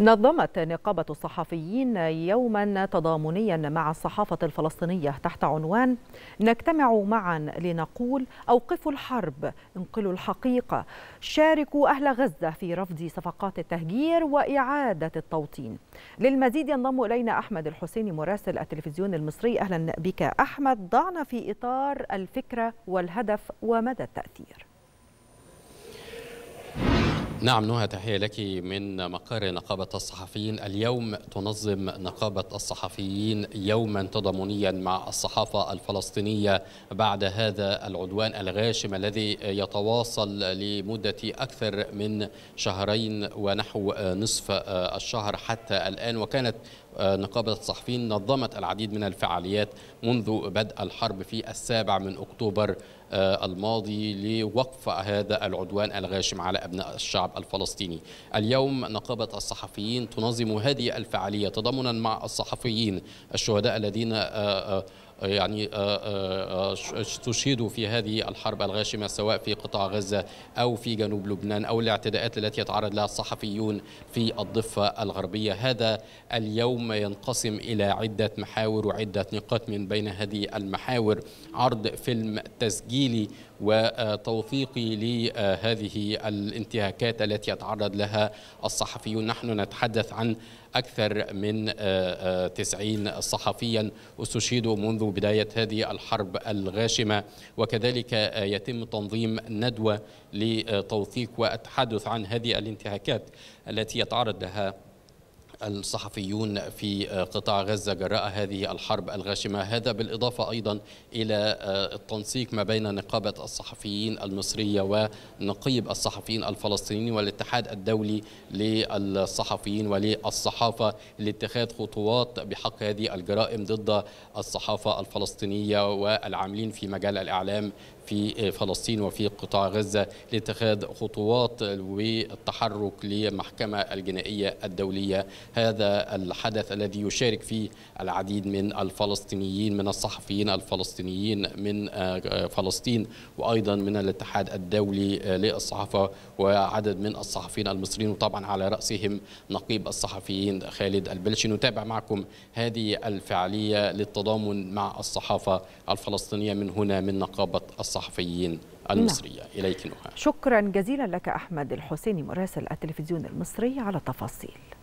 نظمت نقابة الصحفيين يوما تضامنيا مع الصحافة الفلسطينية تحت عنوان نجتمع معا لنقول أوقفوا الحرب انقلوا الحقيقة شاركوا أهل غزة في رفض صفقات التهجير وإعادة التوطين للمزيد ينضم إلينا أحمد الحسيني مراسل التلفزيون المصري أهلا بك أحمد ضعنا في إطار الفكرة والهدف ومدى التأثير نعم. نعم نهى تحية لك من مقر نقابة الصحفيين اليوم تنظم نقابة الصحفيين يوما تضامنيا مع الصحافة الفلسطينية بعد هذا العدوان الغاشم الذي يتواصل لمدة أكثر من شهرين ونحو نصف الشهر حتى الآن وكانت نقابة الصحفيين نظمت العديد من الفعاليات منذ بدء الحرب في السابع من أكتوبر آه، الماضي لوقف هذا العدوان الغاشم على أبناء الشعب الفلسطيني اليوم نقابة الصحفيين تنظم هذه الفعالية تضامنا مع الصحفيين الشهداء الذين آه، آه، يعني استشهدوا آه، آه، آه، في هذه الحرب الغاشمة سواء في قطاع غزة أو في جنوب لبنان أو الاعتداءات التي يتعرض لها الصحفيون في الضفة الغربية هذا اليوم ينقسم إلى عدة محاور وعدة نقاط من بين هذه المحاور عرض فيلم تسجيلي وتوثيقي لهذه الانتهاكات التي يتعرض لها الصحفيون نحن نتحدث عن أكثر من 90 صحفيا استشهدوا منذ بداية هذه الحرب الغاشمة وكذلك يتم تنظيم ندوة لتوثيق والتحدث عن هذه الانتهاكات التي يتعرض لها الصحفيون في آه، قطاع غزة جراء هذه الحرب الغاشمة هذا بالإضافة أيضا إلى آه، التنسيق ما بين نقابة الصحفيين المصرية ونقيب الصحفيين الفلسطينيين والاتحاد الدولي للصحفيين وللصحافة لاتخاذ خطوات بحق هذه الجرائم ضد الصحافة الفلسطينية والعاملين في مجال الإعلام في آه، فلسطين وفي قطاع غزة لاتخاذ خطوات والتحرك للمحكمة الجنائية الدولية هذا الحدث الذي يشارك فيه العديد من الفلسطينيين من الصحفيين الفلسطينيين من آه، آه، فلسطين وأيضا من الاتحاد الدولي للصحافة وعدد من الصحفيين المصريين وطبعا على رأسهم نقيب الصحفيين خالد البلشي نتابع معكم هذه الفعالية للتضامن مع الصحافة الفلسطينية من هنا من نقابة الصحافة الصحفيين نعم. المصرية إليك نهى شكرا جزيلا لك أحمد الحسيني مراسل التلفزيون المصري على التفاصيل